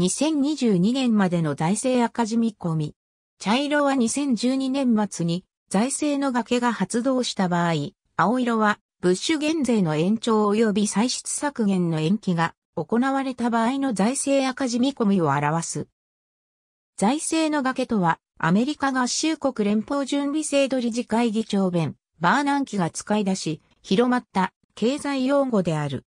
2022年までの財政赤字見込み。茶色は2012年末に財政の崖が発動した場合、青色はブッシュ減税の延長及び歳出削減の延期が行われた場合の財政赤字見込みを表す。財政の崖とは、アメリカ合衆国連邦準備制度理事会議長弁、バーナンキが使い出し、広まった経済用語である。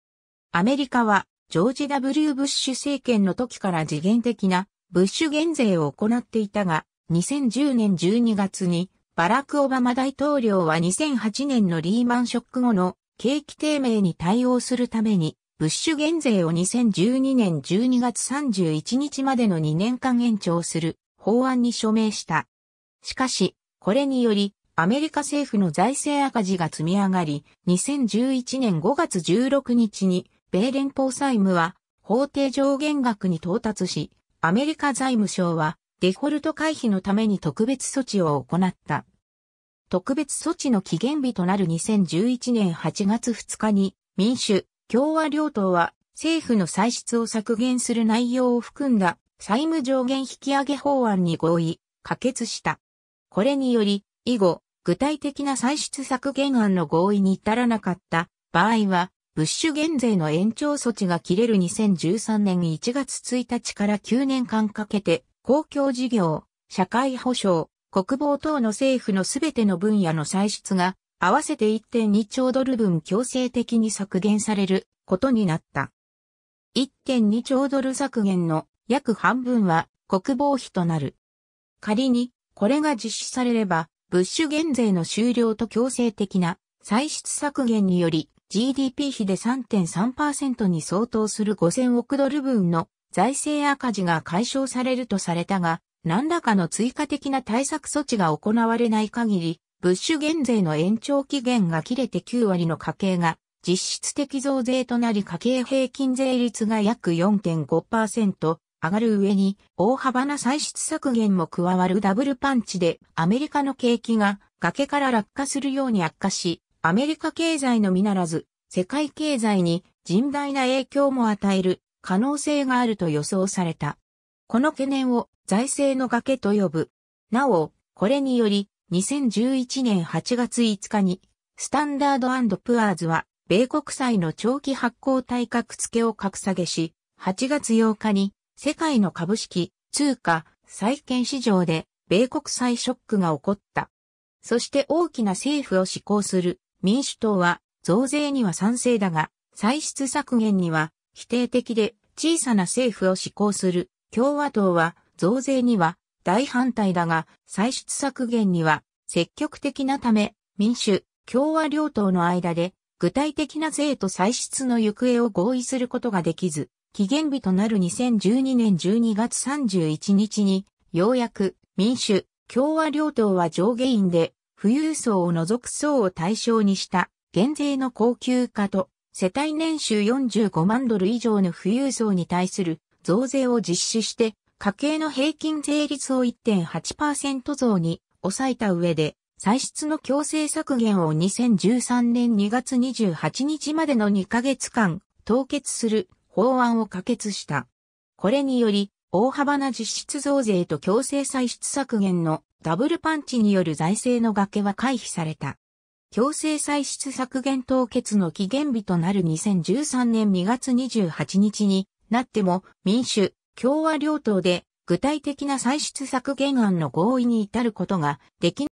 アメリカはジョージ・ W・ ブッシュ政権の時から次元的なブッシュ減税を行っていたが、2010年12月にバラク・オバマ大統領は2008年のリーマンショック後の景気低迷に対応するために、ブッシュ減税を2012年12月31日までの2年間延長する法案に署名した。しかし、これにより、アメリカ政府の財政赤字が積み上がり、2011年5月16日に米連邦債務は法定上限額に到達し、アメリカ財務省はデフォルト回避のために特別措置を行った。特別措置の期限日となる2011年8月2日に民主、共和両党は政府の歳出を削減する内容を含んだ債務上限引き上げ法案に合意、可決した。これにより、以後、具体的な歳出削減案の合意に至らなかった場合は、ブッシュ減税の延長措置が切れる2013年1月1日から9年間かけて、公共事業、社会保障、国防等の政府のすべての分野の歳出が、合わせて1.2兆ドル分強制的に削減されることになった。1.2兆ドル削減の約半分は国防費となる。仮にこれが実施されれば、ブッシュ減税の終了と強制的な歳出削減により GDP 比で3.3%に相当する5000億ドル分の財政赤字が解消されるとされたが、何らかの追加的な対策措置が行われない限り、ブッシュ減税の延長期限が切れて9割の家計が実質的増税となり家計平均税率が約4.5%上がる上に大幅な歳出削減も加わるダブルパンチでアメリカの景気が崖から落下するように悪化しアメリカ経済のみならず、世界経済に甚大な影響も与える可能性があると予想された。この懸念を財政の崖と呼ぶ。なお、これにより、2011年8月5日に、スタンダードプアーズは、米国債の長期発行対格付けを格下げし、8月8日に、世界の株式、通貨、債券市場で、米国債ショックが起こった。そして大きな政府を施行する民主党は増税には賛成だが、歳出削減には否定的で小さな政府を施行する共和党は増税には大反対だが、歳出削減には積極的なため、民主、共和両党の間で具体的な税と歳出の行方を合意することができず、期限日となる2012年12月31日に、ようやく民主、共和両党は上下院で富裕層を除く層を対象にした減税の高級化と世帯年収45万ドル以上の富裕層に対する増税を実施して家計の平均税率を1.8%増に抑えた上で歳出の強制削減を2013年2月28日までの2ヶ月間凍結する法案を可決した。これにより大幅な実質増税と強制歳出削減のダブルパンチによる財政の崖は回避された。強制歳出削減凍結の期限日となる2013年2月28日になっても民主、共和両党で具体的な歳出削減案の合意に至ることができ、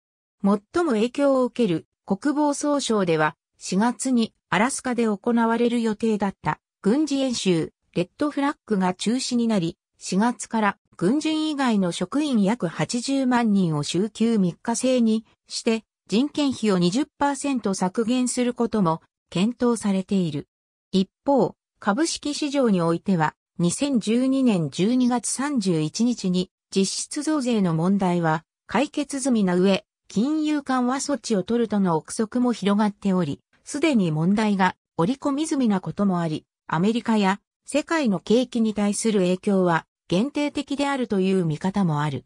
最も影響を受ける国防総省では4月にアラスカで行われる予定だった軍事演習レッドフラッグが中止になり4月から軍人以外の職員約80万人を週休3日制にして、人件費を20%削減することも検討されている。一方、株式市場においては、2012年12月31日に実質増税の問題は解決済みな上、金融緩和措置を取るとの憶測も広がっており、すでに問題が織り込み済みなこともあり、アメリカや世界の景気に対する影響は限定的であるという見方もある。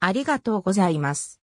ありがとうございます。